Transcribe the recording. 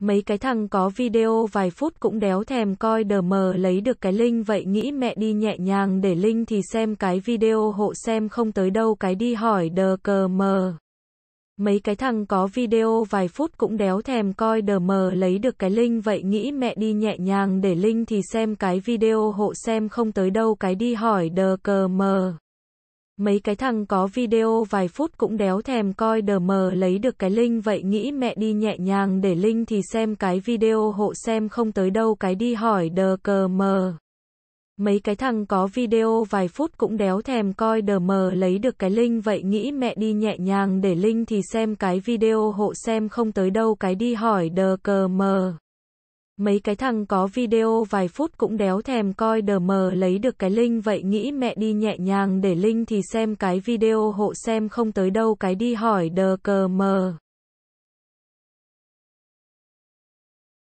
Mấy cái thằng có video vài phút cũng đéo thèm coi đờ mờ lấy được cái link vậy nghĩ mẹ đi nhẹ nhàng để link thì xem cái video hộ xem không tới đâu cái đi hỏi đờ cờ mờ. Mấy cái thằng có video vài phút cũng đéo thèm coi đờ mờ lấy được cái link vậy nghĩ mẹ đi nhẹ nhàng để link thì xem cái video hộ xem không tới đâu cái đi hỏi đờ cờ mờ mấy cái thằng có video vài phút cũng đéo thèm coi đờ mờ lấy được cái link vậy nghĩ mẹ đi nhẹ nhàng để link thì xem cái video hộ xem không tới đâu cái đi hỏi đờ cờ mờ. Mấy cái thằng có video vài phút cũng đéo thèm coi đờ mờ lấy được cái link vậy nghĩ mẹ đi nhẹ nhàng để link thì xem cái video hộ xem không tới đâu cái đi hỏi đờ cờ mờ mấy cái thằng có video vài phút cũng đéo thèm coi đờ mờ lấy được cái link vậy nghĩ mẹ đi nhẹ nhàng để link thì xem cái video hộ xem không tới đâu cái đi hỏi đờ cờ mờ.